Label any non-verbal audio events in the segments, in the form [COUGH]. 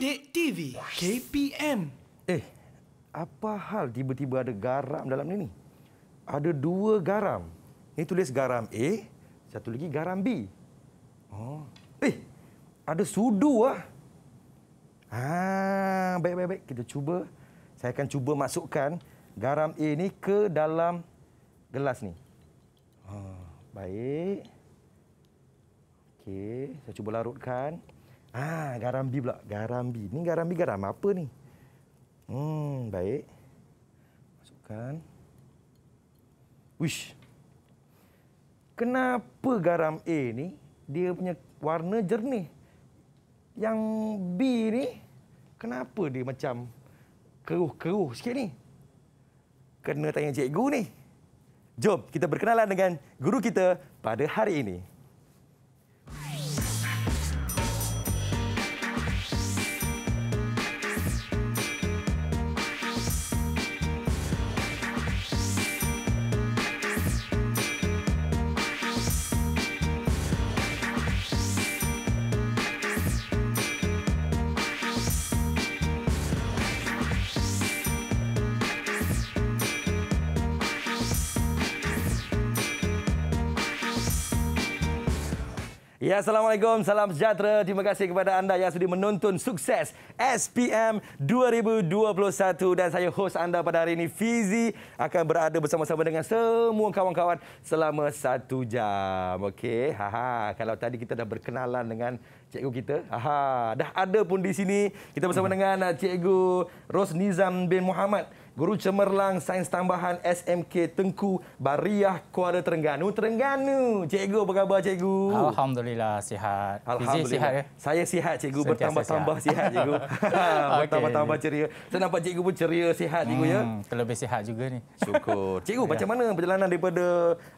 Bidik TV KPM. Eh, apa hal tiba-tiba ada garam dalam ni Ada dua garam. Ini tulis garam A, satu lagi garam B. Oh. Eh, ada sudu ah. Ha, baik baik baik kita cuba. Saya akan cuba masukkan garam A ni ke dalam gelas ni. Ha, baik. Okey, saya cuba larutkan. Ah, garam B pula. Garam B. Ni garam B garam apa ni? Hmm, baik. Masukkan. Wish. Kenapa garam A ni dia punya warna jernih? Yang B ni kenapa dia macam keruh-keruh sikit ni? Kena tanya cikgu ni. Jom kita berkenalan dengan guru kita pada hari ini. Ya, Assalamualaikum, salam sejahtera. Terima kasih kepada anda yang sudah menonton sukses SPM 2021. Dan saya host anda pada hari ini, Fizi, akan berada bersama-sama dengan semua kawan-kawan selama satu jam. Okey, haha. Kalau tadi kita dah berkenalan dengan cikgu kita. haha. dah ada pun di sini. Kita bersama hmm. dengan uh, cikgu Rosnizam bin Muhammad. Guru Cemerlang Sains Tambahan SMK Tengku Bariah Kuala Terengganu. Terengganu. Cikgu apa khabar cikgu? Alhamdulillah sihat. Alhamdulillah. Sihat, eh? Saya sihat cikgu bertambah-tambah sihat. sihat cikgu. [LAUGHS] [LAUGHS] bertambah-tambah ceria. Saya nampak cikgu pun ceria sihat cikgu ya? hmm, ya. Terlebih sihat juga ni. Syukur. [LAUGHS] Cikgu macam ya. mana perjalanan daripada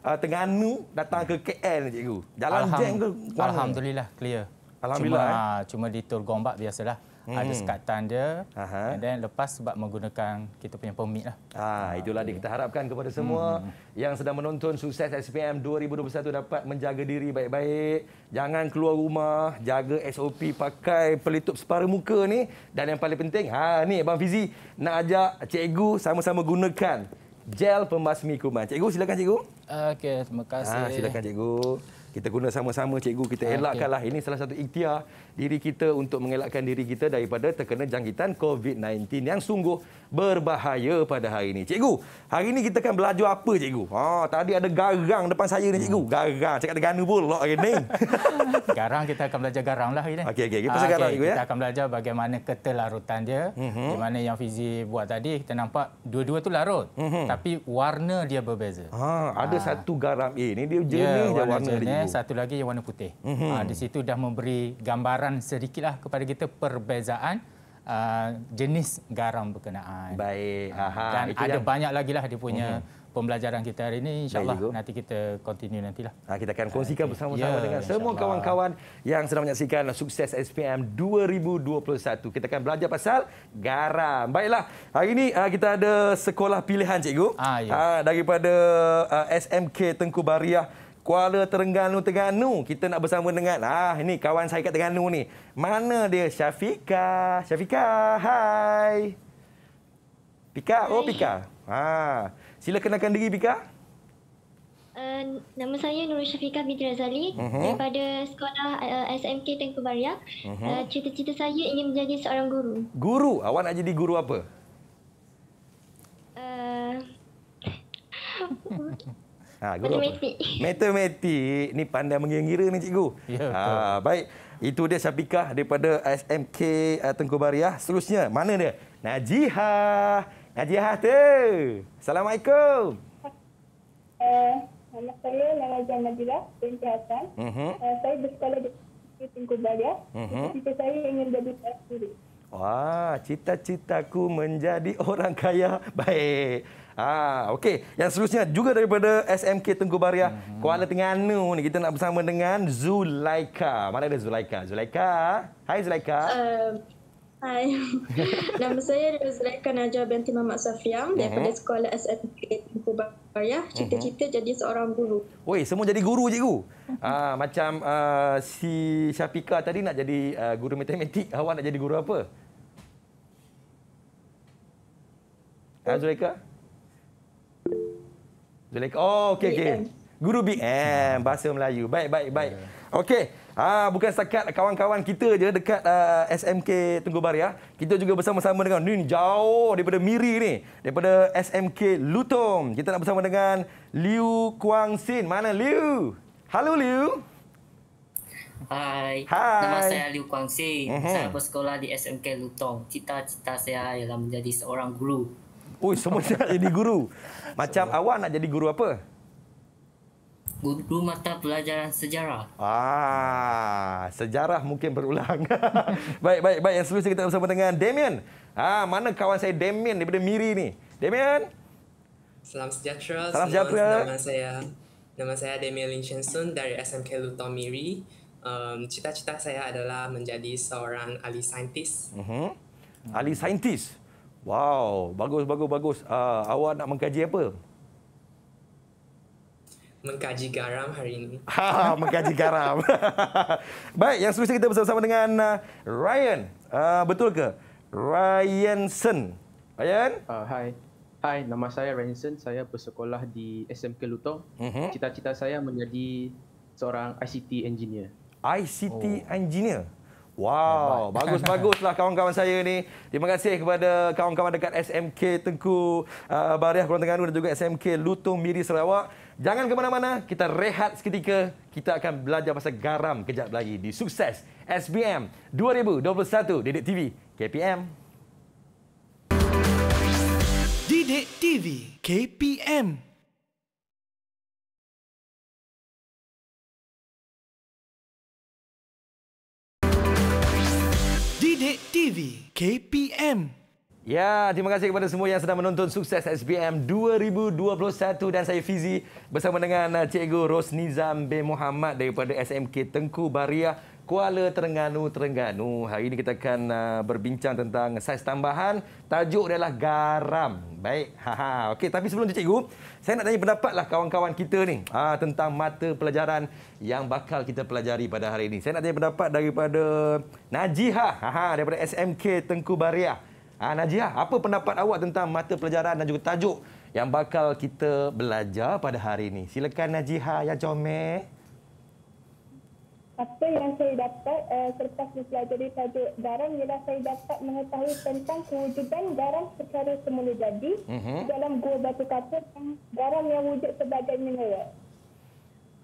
uh, Terengganu datang ke KL cikgu? Jalan Alham- jeng ke? Alhamdulillah clear. Alhamdulillah. Cuma, eh? Ah, cuma di Tur Gombak biasalah hmm. ada sekatan dia Aha. and then lepas sebab menggunakan kita punya permit lah. Ha, itulah okay. kita harapkan kepada semua hmm. yang sedang menonton sukses SPM 2021 dapat menjaga diri baik-baik. Jangan keluar rumah, jaga SOP, pakai pelitup separuh muka ni dan yang paling penting ha ni Abang Fizi nak ajak cikgu sama-sama gunakan gel pembasmi kuman. Cikgu silakan cikgu. Okey, terima ah, kasih. Ha, silakan cikgu. Kita guna sama-sama cikgu kita ah, elakkanlah okay. ini salah satu ikhtiar diri kita untuk mengelakkan diri kita daripada terkena jangkitan COVID-19 yang sungguh berbahaya pada hari ini. Cikgu, hari ini kita akan belajar apa, cikgu? Ha, oh, tadi ada garang depan saya ni, cikgu. Garang. Cakap terganu pula hari ini. [LAUGHS] garang, kita akan belajar garang lah hari ini. Okey, okey. Okay. Pasal ah, okay, garang, ya? Kita akan belajar bagaimana kata larutan dia. Uh-huh. Di mana yang fizik buat tadi, kita nampak dua-dua tu larut. Uh-huh. Tapi warna dia berbeza. Ha, ada ha. satu garam A eh, ni, dia jernih yeah, ya, warna, warna jenis, dia, Satu lagi yang warna putih. Uh-huh. Ha, di situ dah memberi gambar gambaran sedikitlah kepada kita perbezaan uh, jenis garam berkenaan. Baik. Ah, Aha, Dan ada yang... banyak lagi lah dia punya hmm. pembelajaran kita hari ini. InsyaAllah nanti kita continue nantilah. Ha, kita akan ah, kongsikan bersama-sama ya, dengan semua kawan-kawan yang sedang menyaksikan sukses SPM 2021. Kita akan belajar pasal garam. Baiklah. Hari ini uh, kita ada sekolah pilihan, cikgu. Ha, ya. uh, daripada uh, SMK Tengku Bariah. Kuala Terengganu Terengganu kita nak bersama dengan ah ini kawan saya kat Terengganu ni. Mana dia Syafika? Syafika, hi, Pika, oh, hai. oh Pika. Ha. Ah. Sila kenalkan diri Pika. Uh, nama saya Nur Syafika binti Razali uh-huh. daripada sekolah uh, eh, SMK Tengku Maria. Uh-huh. Uh, cita-cita saya ingin menjadi seorang guru. Guru? Awak nak jadi guru apa? Uh, [LAUGHS] Ha, guru matematik. Apa? Matematik. Ni pandai mengira-ngira ni cikgu. Ya, ha, baik. Itu dia Syafiqah daripada SMK ah, Tengku Bariah. Seterusnya, mana dia? Najihah. Najihah tu. Assalamualaikum. Uh, nama saya Lala Jan Nabila, penjahatan. Uh-huh. Mhm. Eh, uh, saya bersekolah di Tengku Bariah. Mhm. Uh-huh. saya ingin jadi pelajar. Wah, cita-citaku menjadi [LAUGHS] orang kaya. Baik. Ah, okey. Yang seterusnya juga daripada SMK Tengku Baria, hmm. Kuala Terengganu ni kita nak bersama dengan Zulaika. Mana ada Zulaika? Zulaika. Hai Zulaika. Um. Hai. [LAUGHS] Nama saya adalah Zulaika Najwa binti Mamat Safiam mhm. daripada uh-huh. sekolah SMK Tengku Baria. Mhm. Cita-cita uh-huh. jadi seorang guru. Woi, semua jadi guru cikgu. Uh-huh. Ah, macam uh, si Syafika tadi nak jadi uh, guru matematik. [LAUGHS] Awak nak jadi guru apa? Uh, Ha, Zuleika? Zuleika. Oh, okey, okey. Guru BM, Bahasa Melayu. Baik, baik, baik. Okey. Ah, ha, bukan setakat kawan-kawan kita je dekat uh, ah, SMK Tunggu Baria. Ah. Kita juga bersama-sama dengan ni jauh daripada Miri ni. Daripada SMK Lutong. Kita nak bersama dengan Liu Kuang Sin. Mana Liu? Halo Liu. Hai. Hai. Nama saya Liu Kuang Sin. Uh-huh. Mhm. Saya bersekolah di SMK Lutong. Cita-cita saya ialah menjadi seorang guru. Oi, semua [LAUGHS] nak jadi guru. Macam so, awak nak jadi guru apa? Guru mata pelajaran sejarah. Ah, sejarah mungkin berulang. [LAUGHS] baik, baik, baik. Yang seterusnya kita bersama dengan Damien. Ah, mana kawan saya Damien daripada Miri ni? Damien. Salam sejahtera. Salam sejahtera. Nama saya nama saya Damien Lin Chenson dari SMK Luton Miri. Um, cita-cita saya adalah menjadi seorang ahli saintis. Mhm. Uh-huh. Ahli saintis. Wow, bagus bagus bagus. Uh, awak nak mengkaji apa? Mengkaji garam hari ini. [LAUGHS] Ha, mengkaji garam. [LAUGHS] Baik, yang selanjutnya kita bersama-sama dengan uh, Ryan. Uh, betul ke? Ryanson. Ryan? Uh, hi. Hai, nama saya Ryanson. Saya bersekolah di SMK Lutong. Uh-huh. Cita-cita saya menjadi seorang ICT engineer. ICT oh. engineer. Wow, bagus-baguslah kawan-kawan saya ni. Terima kasih kepada kawan-kawan dekat SMK Tengku uh, Bariah Kuala Terengganu dan juga SMK Lutung Miri Sarawak. Jangan ke mana-mana, kita rehat seketika. Kita akan belajar pasal garam kejap lagi di Sukses SBM 2021 Dedek TV KPM. Dedek TV KPM. Sidik TV KPM Ya, terima kasih kepada semua yang sedang menonton Sukses SPM 2021 dan saya Fizi bersama dengan uh, Cikgu Rosnizam B. Muhammad daripada SMK Tengku Bariah Kuala Terengganu, Terengganu. Hari ini kita akan uh, berbincang tentang saiz tambahan. Tajuk adalah garam. Baik. haha. -ha. Okey, tapi sebelum itu cikgu, saya nak tanya pendapatlah kawan-kawan kita ni ah, tentang mata pelajaran yang bakal kita pelajari pada hari ini. Saya nak tanya pendapat daripada Najihah ha daripada SMK Tengku Bariah. Ha, ah, Najihah, apa pendapat awak tentang mata pelajaran dan juga tajuk yang bakal kita belajar pada hari ini? Silakan Najihah ya comel. Apa yang saya dapat uh, selepas mempelajari tajuk garam ialah saya dapat mengetahui tentang kewujudan garam secara semula jadi uh-huh. dalam gua batu kata garam yang wujud sebagai mineral.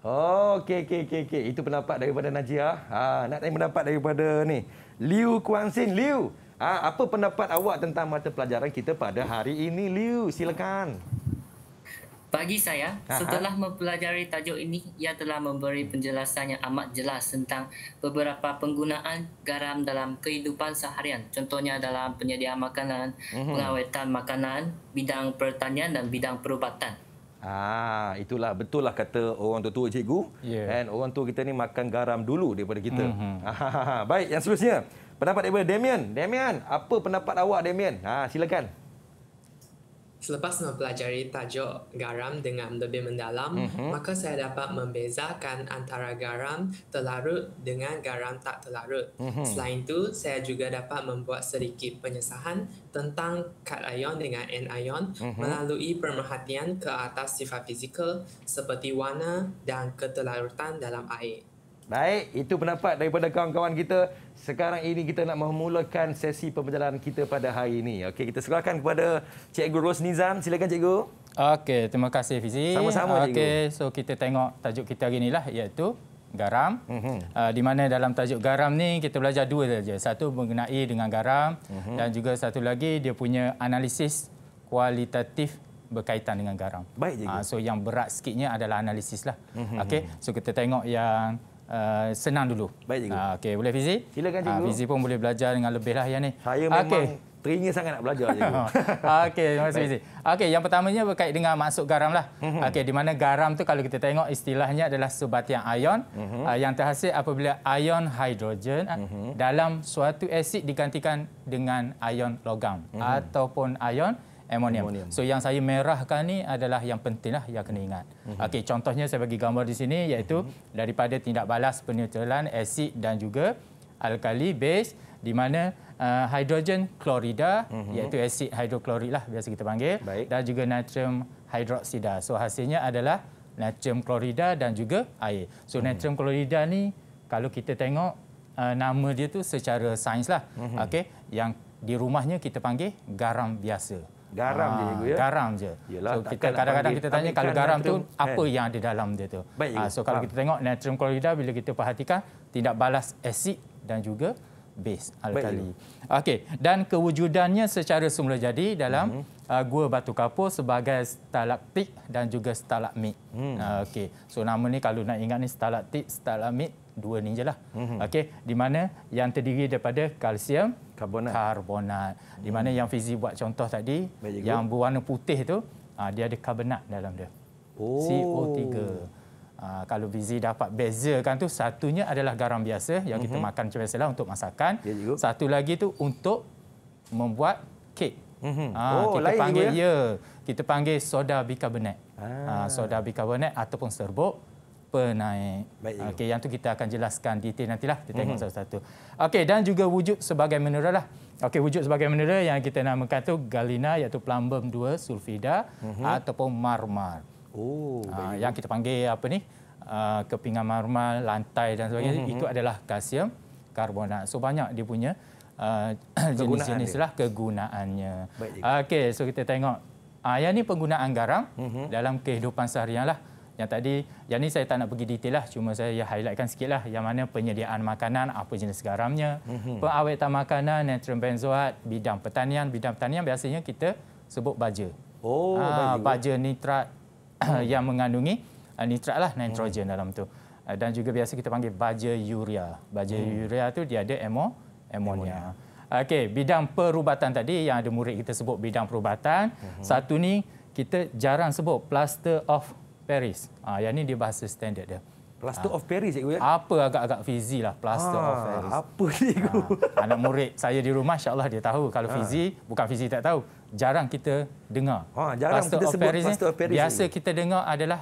Oh, okay, okey, okey. Okay. Itu pendapat daripada Najihah. Ha, nak tanya pendapat daripada ni. Liu Kuan Sin. Liu, Ha, apa pendapat awak tentang mata pelajaran kita pada hari ini, Liu? Silakan. Bagi saya, setelah mempelajari tajuk ini, ia telah memberi penjelasan yang amat jelas tentang beberapa penggunaan garam dalam kehidupan seharian. Contohnya dalam penyediaan makanan, mhm. pengawetan makanan, bidang pertanian dan bidang perubatan. Ah, itulah betul lah kata orang tua-tua cikgu. Yeah. And orang tua kita ni makan garam dulu daripada kita. Mm-hmm. Ah, [LAUGHS] baik, yang seterusnya. Pendapat daripada Damien. Damien, apa pendapat awak Damien? Ha, silakan. Selepas mempelajari tajuk garam dengan lebih mendalam, uh-huh. maka saya dapat membezakan antara garam terlarut dengan garam tak terlarut. Uh-huh. Selain itu, saya juga dapat membuat sedikit penyesahan tentang ion dengan anion uh-huh. Mhm. melalui pemerhatian ke atas sifat fizikal seperti warna dan ketelarutan dalam air. Baik, itu pendapat daripada kawan-kawan kita. Sekarang ini kita nak memulakan sesi pembelajaran kita pada hari ini. Okey, kita serahkan kepada Cikgu Ros Nizam. Silakan Cikgu. Okey, terima kasih Fizi. Sama-sama Cikgu. Okey, so kita tengok tajuk kita hari inilah iaitu garam. Uh-huh. Uh, di mana dalam tajuk garam ni kita belajar dua saja. Satu mengenai dengan garam uh-huh. dan juga satu lagi dia punya analisis kualitatif berkaitan dengan garam. Baik Cikgu. Uh, so yang berat sikitnya adalah analisislah. lah. uh Okey, so kita tengok yang uh, senang dulu. Baik cikgu. Uh, Okey, boleh Fizi? Silakan ah, cikgu. Uh, Fizi pun boleh belajar dengan lebih lah yang ni. Saya ah, memang okay. teringin sangat nak belajar cikgu. [LAUGHS] Okey, terima kasih Fizi. Okey, yang pertamanya berkait dengan masuk garam lah. Mhm. Okey, di mana garam tu kalau kita tengok istilahnya adalah sebatian ion uh, yang terhasil apabila ion hidrogen mhm. dalam suatu asid digantikan dengan ion logam ataupun ion amonium. So yang saya merahkan ni adalah yang pentinglah yang kena ingat. Mm-hmm. Okey, contohnya saya bagi gambar di sini iaitu mm-hmm. daripada tindak balas penetralan asid dan juga alkali base di mana uh, hidrogen klorida mm-hmm. iaitu asid hidroklorid lah biasa kita panggil Baik. dan juga natrium hidroksida. So hasilnya adalah natrium klorida dan juga air. So mm-hmm. natrium klorida ni kalau kita tengok uh, nama dia tu secara sains lah. Mm-hmm. Okey, yang di rumahnya kita panggil garam biasa garam ha, je cikgu ah, ya. Garam je. Yalah, so kita kadang-kadang kita tanya kalau garam natrium, tu apa eh. yang ada dalam dia tu. Baik, ha, so kalau faham. kita tengok natrium klorida bila kita perhatikan tidak balas asid dan juga base alkali. Okey, dan kewujudannya secara semula jadi dalam hmm. uh, gua batu kapur sebagai stalaktik dan juga stalagmit. Hmm. Uh, Okey. So nama ni kalau nak ingat ni stalaktik, stalagmit, dua ni je lah. Mm-hmm. Okey, di mana yang terdiri daripada kalsium karbonat. karbonat. Di mana mm. yang fizik buat contoh tadi, Magic yang good. berwarna putih tu, ah, dia ada karbonat dalam dia. Oh. CO3. Uh, ah, kalau Vizi dapat bezakan tu satunya adalah garam biasa yang mm-hmm. kita mhm. makan macam biasa untuk masakan. Yeah, Satu lagi tu untuk membuat kek. Mm-hmm. Uh, oh, kita panggil ya. Yeah, kita panggil soda bicarbonat. Ah. Uh, soda bicarbonat ataupun serbuk penaik. Okey, yang tu kita akan jelaskan detail nantilah. Kita tengok mm-hmm. satu-satu. Okey, dan juga wujud sebagai mineral lah. Okey, wujud sebagai mineral yang kita namakan tu galena iaitu plumbum dua sulfida mm-hmm. ataupun marmar. Oh, ha, yang kita panggil apa ni? Uh, kepingan marmal lantai dan sebagainya mm-hmm. itu adalah kalsium karbonat. So banyak dia punya uh, jenis-jenis lah kegunaannya. Okey, so kita tengok. Uh, yang ni penggunaan garam mm-hmm. dalam kehidupan seharian lah. Yang tadi, yang ni saya tak nak pergi detail lah. Cuma saya ya highlightkan sikit lah yang mana penyediaan makanan, apa jenis garamnya, mm-hmm. pengawetan makanan, natrium benzoat, bidang pertanian. Bidang pertanian biasanya kita sebut baja. Oh, ha, baja nitrat [CLEARS THROAT] yang mengandungi eh, nitrat lah, nitrogen mm. dalam tu. Eh, dan juga biasa kita panggil baja urea. Baja mm. urea tu dia ada amo, amonia. Okey, bidang perubatan tadi yang ada murid kita sebut bidang perubatan. Mm-hmm. Satu ni kita jarang sebut plaster of Paris. Ha, yang ni dia bahasa standard dia. Plaster ha. of Paris, cikgu ya? Apa agak-agak fizi lah, plaster ha, of ah, Paris. Apa, cikgu? Ha. Anak murid saya di rumah, insyaAllah dia tahu. Kalau ha. fizi, bukan fizi tak tahu. Jarang kita dengar. Ha, jarang plaster kita of sebut Paris plaster of Paris. Biasa cikgu. kita dengar adalah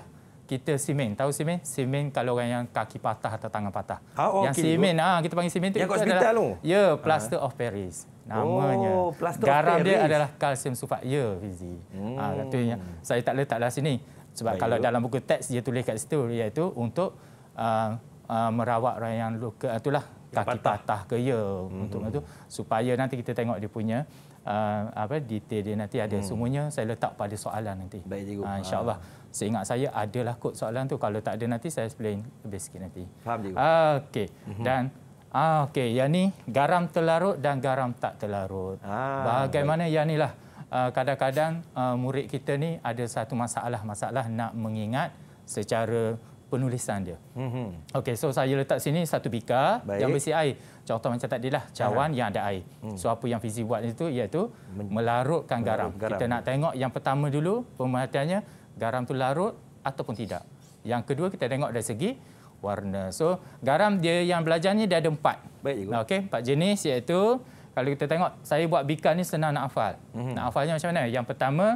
kita simen. Tahu simen? Simen kalau orang yang kaki patah atau tangan patah. Ha, okay, oh, yang simen, ha, kita panggil simen itu. Yang kat hospital tu? Ya, plaster ha. of Paris. Namanya. Oh, plaster Garam of Paris. dia adalah kalsium sulfat. Ya, fizi. Hmm. Ha, saya tak letaklah sini. Sebab Baik. kalau dalam buku teks dia tulis kat situ iaitu untuk uh, uh, merawat orang yang luka ah, itulah yang kaki patah. patah ke ya mm-hmm. untuk itu supaya nanti kita tengok dia punya uh, apa detail dia nanti ada mm. semuanya saya letak pada soalan nanti. Baik cikgu. Uh, Insya-Allah. Ah. Seingat saya adalah kod soalan tu kalau tak ada nanti saya explain lebih sikit nanti. Faham cikgu. Uh, okey. Mm-hmm. Dan Ah okey yang ni garam terlarut dan garam tak terlarut. Ah, Bagaimana baik. yang inilah? lah Ah, kadang-kadang ah, murid kita ni ada satu masalah-masalah nak mengingat secara penulisan dia. Mm -hmm. Okey, so saya letak sini satu bika Baik. yang berisi air. Contoh macam tadi lah, cawan yang ada air. Mm. So apa yang Fizi buat itu iaitu Men melarutkan garam. garam. Kita nak tengok yang pertama dulu pemerhatiannya garam tu larut ataupun tidak. Yang kedua kita tengok dari segi warna. So garam dia yang belajar ni dia ada empat. Baik, Okey, empat jenis iaitu kalau kita tengok saya buat bikan ni senang nak hafal. Mm-hmm. Nak hafalnya macam mana? Yang pertama,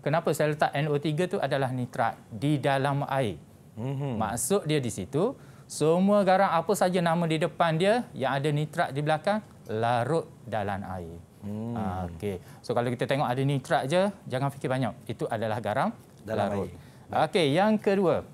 kenapa saya letak NO3 tu adalah nitrat di dalam air. Mm-hmm. Masuk dia di situ, semua garam apa saja nama di depan dia yang ada nitrat di belakang larut dalam air. Mm. Ha, ah, okay. So kalau kita tengok ada nitrat je, jangan fikir banyak. Itu adalah garam dalam larut. air. Okey, yang kedua.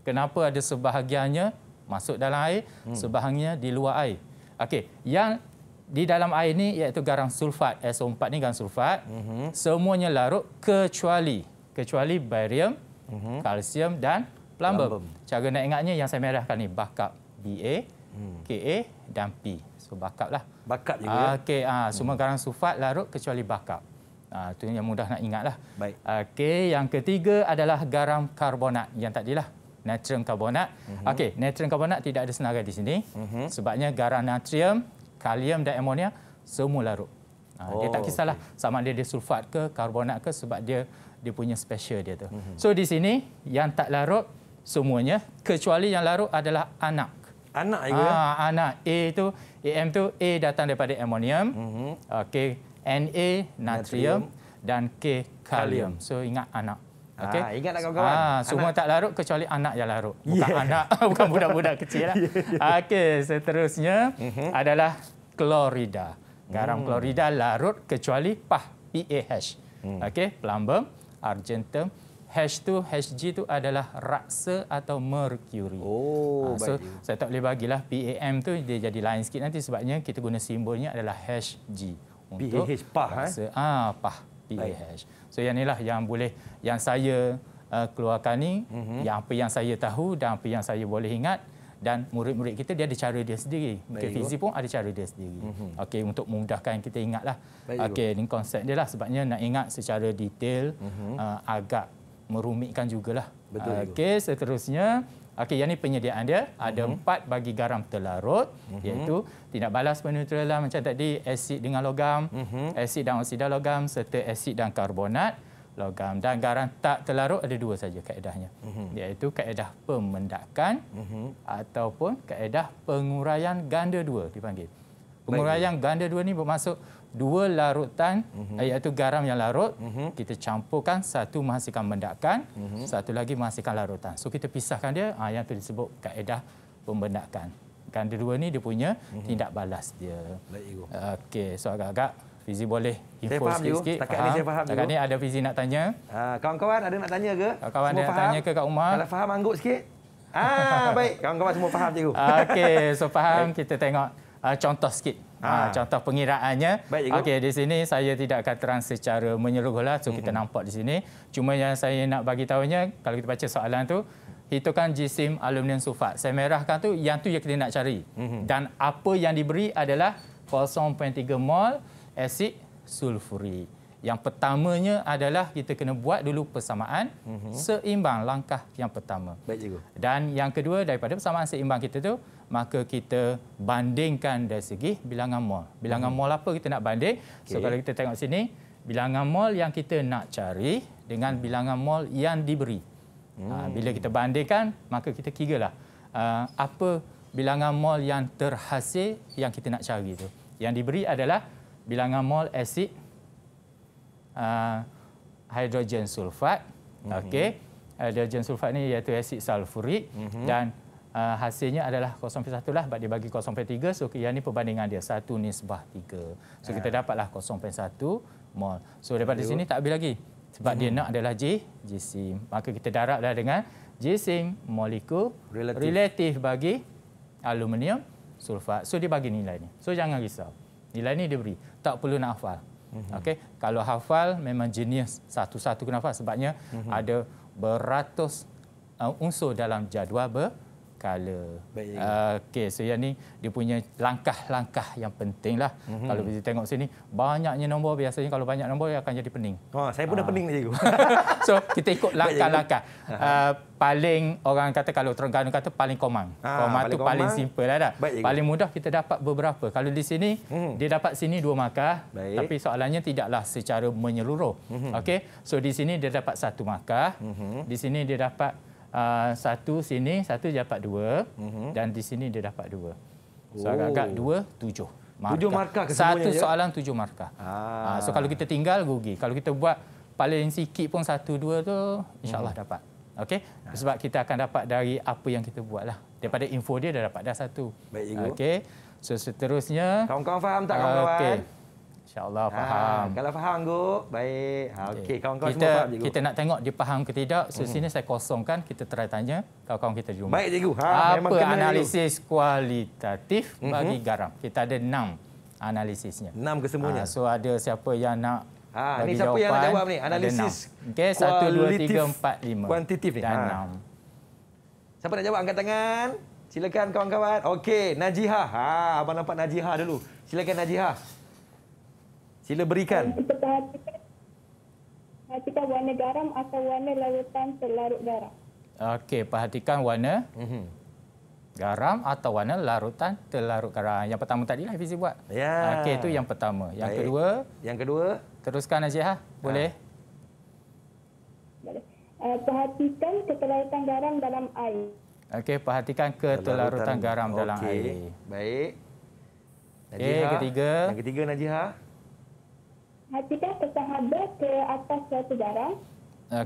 Kenapa ada sebahagiannya masuk dalam air, mm. sebahagiannya di luar air? Okey, yang di dalam air ini iaitu garam sulfat SO4 ni garam sulfat mm -hmm. semuanya larut kecuali kecuali barium mm -hmm. kalsium dan plumbum. plumbum cara nak ingatnya yang saya merahkan ni bakap BA mm. KA dan P so bakap lah bakap juga ya? okey ya? ha, semua garam sulfat larut kecuali bakap ha, ah, tu yang mudah nak ingatlah baik okey yang ketiga adalah garam karbonat yang tak tadilah Natrium karbonat. Mm -hmm. Okey, natrium karbonat tidak ada senarai di sini. Mm -hmm. Sebabnya garam natrium kalium dan amonia semua larut. Oh, dia tak oh, kisahlah okay. sama ada dia sulfat ke karbonat ke sebab dia dia punya special dia tu. Mm -hmm. So di sini yang tak larut semuanya kecuali yang larut adalah anak. Anak ya. Ah, anak A tu AM tu A datang daripada amonium. Mm -hmm. Okey, Na natrium, natrium dan K kalium. kalium. So ingat anak. Okay. Ha, ah, ingatlah kawan-kawan. Ha, semua anak. tak larut kecuali anak yang larut. Bukan yeah. anak, [LAUGHS] bukan budak-budak kecil. Lah. [LAUGHS] Yeah. Okey, seterusnya uh mm-hmm. -huh. adalah klorida. Garam hmm. klorida larut kecuali PAH, P-A-H. Hmm. Okey, plumbum, argentum. h 2 HG itu adalah raksa atau merkuri. Oh, ha, so, baik. saya tak boleh bagilah PAM tu dia jadi lain sikit nanti sebabnya kita guna simbolnya adalah HG. PAH, eh? Ah, PAH. PAH. Baik. So yang inilah yang boleh yang saya uh, keluarkan ni mm-hmm. yang apa yang saya tahu dan apa yang saya boleh ingat dan murid-murid kita dia ada cara dia sendiri. Fizik pun ada cara dia sendiri. Mm-hmm. Okey untuk memudahkan kita ingatlah. Okey ni konsep dia lah sebabnya nak ingat secara detail mm-hmm. uh, agak merumitkan jugalah. Uh, okey seterusnya so, Okey, yang ini penyediaan dia. Ada mhm. empat uh -huh. bagi garam terlarut, uh mhm. -huh. iaitu tindak balas penutrialan lah macam tadi, asid dengan logam, uh mhm. -huh. asid dan oksida logam, serta asid dan karbonat logam. Dan garam tak terlarut ada dua saja kaedahnya, uh -huh. iaitu kaedah pemendakan uh -huh. ataupun kaedah penguraian ganda dua dipanggil. Merayang ganda dua ni bermaksud dua larutan uh-huh. iaitu garam yang larut uh-huh. kita campurkan satu menghasilkan mendakan uh-huh. Mhm. satu lagi menghasilkan larutan. So kita pisahkan dia ha, yang tu disebut kaedah pembendakan. Ganda dua ni dia punya uh-huh. tindak balas dia. Okey so agak-agak Fizi boleh info saya faham sikit-sikit. Setakat ni saya faham. Setakat ni ada Fizi nak tanya. Uh, kawan-kawan ada nak tanya ke? Kawan-kawan ada nak tanya ke Kak Umar? Kalau faham angguk sikit. Ah, baik. Kawan-kawan semua faham cikgu. Ah, okey, so faham baik. kita tengok uh, contoh sikit. Ha. Ha, contoh pengiraannya. Okey, di sini saya tidak akan terang secara menyeluruhlah so mm-hmm. kita nampak di sini. Cuma yang saya nak bagi tahunya kalau kita baca soalan tu hitungkan jisim aluminium sulfat. Saya merahkan tu yang tu yang kita nak cari. Mm-hmm. Dan apa yang diberi adalah 0.3 mol asid sulfuri. Yang pertamanya adalah kita kena buat dulu persamaan mm-hmm. seimbang langkah yang pertama. Baik cikgu. Dan yang kedua daripada persamaan seimbang kita tu maka kita bandingkan dari segi bilangan mol. Bilangan hmm. mol apa kita nak banding? Okay. So kalau kita tengok sini, bilangan mol yang kita nak cari dengan hmm. bilangan mol yang diberi. Ah, hmm. Bila kita bandingkan, maka kita kira lah ah, apa bilangan mol yang terhasil yang kita nak cari itu. Yang diberi adalah bilangan mol asid ah, hidrogen sulfat. Hmm. Okey. Hidrogen sulfat ni iaitu asid sulfurik hmm. dan uh, hasilnya adalah 0.1 lah bagi bagi 0.3 so yang perbandingan dia satu nisbah 3 so yeah. kita dapatlah 0.1 mol so daripada Jadi, sini tak habis lagi sebab hmm. dia nak adalah J jisim maka kita darablah dengan jisim molekul relatif. relatif bagi aluminium sulfat so dia bagi nilai ni so jangan risau nilai ni dia beri tak perlu nak hafal hmm. okey kalau hafal memang genius satu-satu kena hafal sebabnya hmm. ada beratus uh, unsur dalam jadual ber kala. Uh, ah, okay, so yang ni dia punya langkah-langkah yang penting lah. Mm-hmm. Kalau kita tengok sini, banyaknya nombor biasanya kalau banyak nombor dia akan jadi pening. Oh, saya pun uh. dah ah. pening ni cikgu. [LAUGHS] so, kita ikut langkah-langkah. Uh, paling orang kata kalau Terengganu kata paling komang. Ah, komang paling tu komang. paling simple lah dah. Baik, paling mudah kita dapat beberapa. Kalau di sini, mm. dia dapat sini dua markah. Baik. Tapi soalannya tidaklah secara menyeluruh. Mm-hmm. Okay, so di sini dia dapat satu markah. Mm-hmm. Di sini dia dapat uh, satu sini satu dapat dua mm-hmm. dan di sini dia dapat dua. So oh. agak-agak dua tujuh. Markah. Tujuh markah ke Satu je? Ya? soalan tujuh markah. Ah. Uh, so kalau kita tinggal gugi. Kalau kita buat paling sikit pun satu dua tu insyaAllah mm-hmm. dapat. Okay. Ah. Sebab kita akan dapat dari apa yang kita buat lah. Daripada info dia dah dapat dah satu. Baik, Okey. So seterusnya. Kawan-kawan faham tak kawan-kawan? Okay. InsyaAllah ah, faham. kalau faham, Go. Baik. Ha, Okey, okay. kawan-kawan kita, semua faham, Cikgu. Kita nak tengok dia faham ke tidak. So, hmm. sini saya kosongkan. Kita try tanya kawan-kawan kita jumpa. Baik, Cikgu. Ha, Apa analisis dulu. kualitatif bagi mhm. garam? Kita ada enam analisisnya. Enam kesemuanya. Ha, so, ada siapa yang nak ha, bagi ini siapa jawapan? Siapa yang nak jawab ni? Analisis okay, satu, kualitatif. Satu, dua, tiga, empat, lima. Kuantitif ni. Dan ha. enam. Siapa nak jawab? Angkat tangan. Silakan, kawan-kawan. Okey, Najihah. Ha, abang nampak Najihah dulu. Silakan, Najihah. Sila berikan. Eh, perhatikan warna mhm. garam atau warna larutan terlarut garam. Okey, perhatikan warna garam atau warna larutan terlarut garam. Yang pertama tadi lah Fizi buat. Ya. Okey, itu yang pertama. Yang Baik. kedua? Yang kedua? Teruskan Azizah. Boleh? Ah. Boleh. Uh, perhatikan keterlarutan garam dalam air. Okey, perhatikan keterlarutan garam okay. dalam air. Baik. Eh, ketiga. Yang ketiga, Najihah hasilkan kesan haba ke atas suatu barang.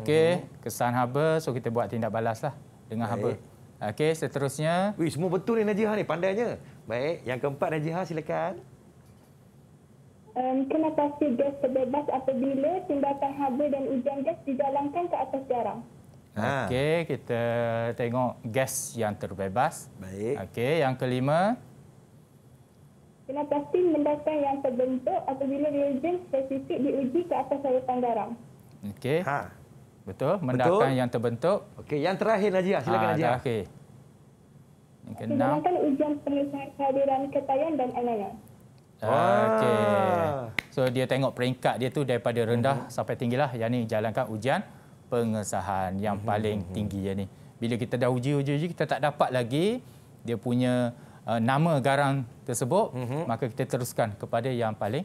Okey, mhm. kesan haba. So, kita buat tindak balas lah dengan haba. Okey, seterusnya. Wih, semua betul ni Najihah ni, pandainya. Baik, yang keempat Najihah silakan. Um, kena pasti gas terbebas apabila tindakan haba dan ujian gas dijalankan ke atas jarang. Ha. Okey, kita tengok gas yang terbebas. Baik. Okey, yang kelima. Kenapa pasti mendatang yang terbentuk apabila reagen spesifik diuji ke atas sayatan garam. Okey. Ha. Betul, mendatang Betul. yang terbentuk. Okey, yang terakhir Najia, silakan ah, Najia. Ha, okey. Yang okay, keenam. ujian pengesahan kehadiran ketayan dan anion. Ah, okey. Ah. So dia tengok peringkat dia tu daripada rendah uh sampai tinggilah. Yang ni jalankan ujian pengesahan yang uh paling mhm, tinggi Yang ni. Bila kita dah uji-uji kita tak dapat lagi dia punya uh, nama garang tersebut, mm -hmm. maka kita teruskan kepada yang paling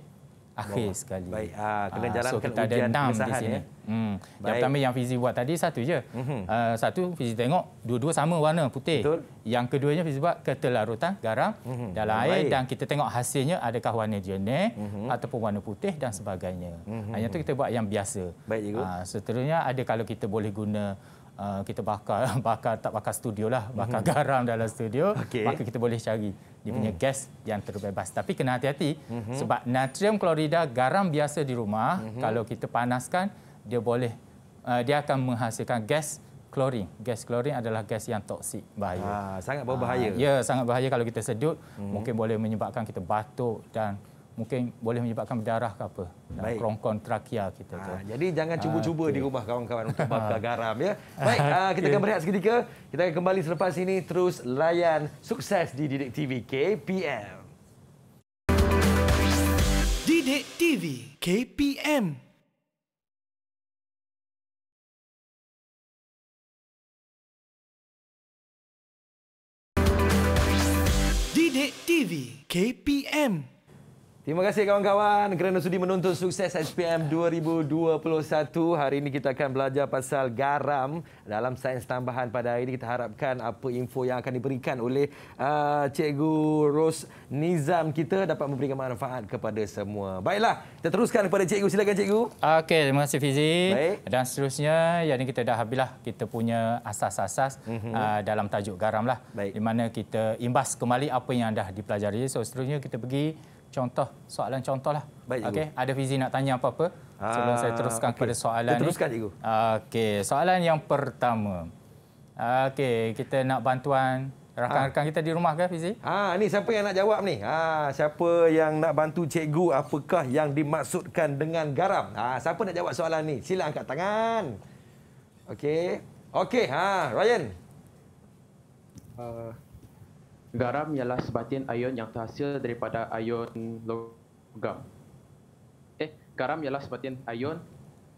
akhir oh, sekali. Baik, ha, kena ah, jalankan so, kita ada enam di sini. Ya? Hmm. Yang pertama yang Fizi buat tadi satu je. Mm -hmm. uh, satu Fizi tengok dua-dua sama warna putih. Betul. Yang keduanya Fizi buat ketelarutan garam mhm. mm -hmm. dalam baik. air dan kita tengok hasilnya adakah warna jernih mm -hmm. ataupun warna putih dan sebagainya. Mm -hmm. Hanya itu kita buat yang biasa. Baik Uh, seterusnya ada kalau kita boleh guna uh, kita bakar [LAUGHS] bakar tak bakar studio lah mhm. bakar mm-hmm. garam dalam studio okay. maka kita boleh cari dia punya mm. gas yang terbebas tapi kena hati-hati mm-hmm. sebab natrium klorida garam biasa di rumah mm-hmm. kalau kita panaskan dia boleh uh, dia akan menghasilkan gas klorin gas klorin adalah gas yang toksik bahaya ha, sangat berbahaya ha, ya sangat bahaya kalau kita sedut mm-hmm. mungkin boleh menyebabkan kita batuk dan mungkin boleh menyebabkan berdarah ke apa dalam kerongkon trakea kita ha, tu. Jadi jangan ha, cuba-cuba okay. di rumah kawan-kawan untuk [LAUGHS] bakar ha. garam ya. [LAUGHS] Baik, okay. Ah, kita akan ya. berehat seketika. Kita akan kembali selepas ini terus layan sukses di Didik TV KPM. Didik TV KPM. Didik TV KPM. Terima kasih kawan-kawan kerana sudi menonton sukses SPM 2021. Hari ini kita akan belajar pasal garam dalam sains tambahan. Pada hari ini kita harapkan apa info yang akan diberikan oleh uh, Cikgu Ros Nizam kita dapat memberikan manfaat kepada semua. Baiklah, kita teruskan kepada Cikgu. Silakan Cikgu. Okey, terima kasih Fizi. Baik. Dan seterusnya, yang ini kita dah habislah kita punya asas-asas uh-huh. uh, dalam tajuk garam. Lah, Di mana kita imbas kembali apa yang dah dipelajari. So, seterusnya kita pergi contoh soalan contoh lah. Baik, okay. Ada Fizi nak tanya apa-apa sebelum saya ah, teruskan okay. kepada soalan ini. Teruskan, Cikgu. Okey, soalan yang pertama. Okay, kita nak bantuan rakan-rakan ah. kita di rumah ke Fizi? Ah, ni siapa yang nak jawab ni? Ah, siapa yang nak bantu cikgu apakah yang dimaksudkan dengan garam? Ah, siapa nak jawab soalan ni? Sila angkat tangan. Okay, okay, ah Ryan. Uh, Garam ialah sebatian ion yang terhasil daripada ion logam. Eh, garam ialah sebatian ion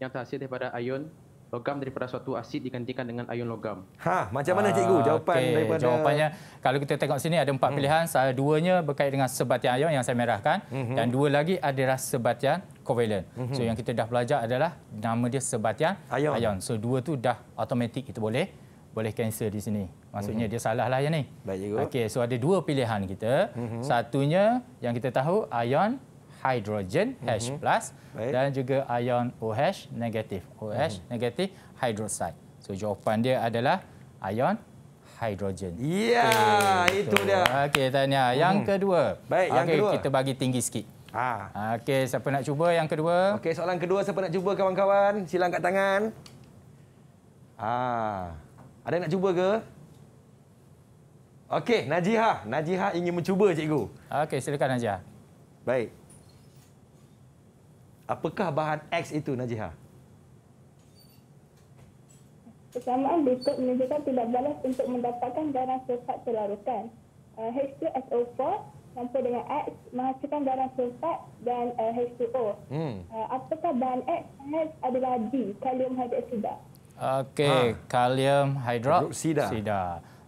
yang terhasil daripada ion logam daripada suatu asid digantikan dengan ion logam. Ha, macam mana cikgu ah, jawapan okay, daripada jawapannya? Kalau kita tengok sini ada empat hmm. pilihan, salah duanya berkait dengan sebatian ion yang saya merahkan hmm. dan dua lagi adalah sebatian covalent. Hmm. So yang kita dah belajar adalah nama dia sebatian ion. ion. So dua tu dah automatik kita boleh boleh cancel di sini. Maksudnya mm-hmm. dia salah lah yang ni. Baik juga. Okey, so ada dua pilihan kita. Mm-hmm. Satunya yang kita tahu ion hidrogen mm-hmm. H+ mhm. plus, dan juga ion OH negatif. OH mm-hmm. negatif hydroxide. So jawapan dia adalah ion hidrogen. Ya, yeah, okay. itu so, dia. Okey, tanya mm-hmm. yang kedua. Baik, okay, yang kedua. kita bagi tinggi sikit. Ha. Okey, siapa nak cuba yang kedua? Okey, soalan kedua siapa nak cuba kawan-kawan? silang angkat tangan. Ah. Ada nak cuba ke? Okey, Najiha. Najiha ingin mencuba, cikgu. Okey, silakan Najiha. Baik. Apakah bahan X itu, Najiha? Persamaan berikut menunjukkan tidak balas untuk mendapatkan garam sulfat terlarutan. Uh, eh, H2SO4 sampai dengan X menghasilkan garam sulfat dan uh, eh, H2O. Hmm. Uh, apakah bahan X? X adalah B, kalium hidroksida. Okey, ha. kalium hidroksida. Sida.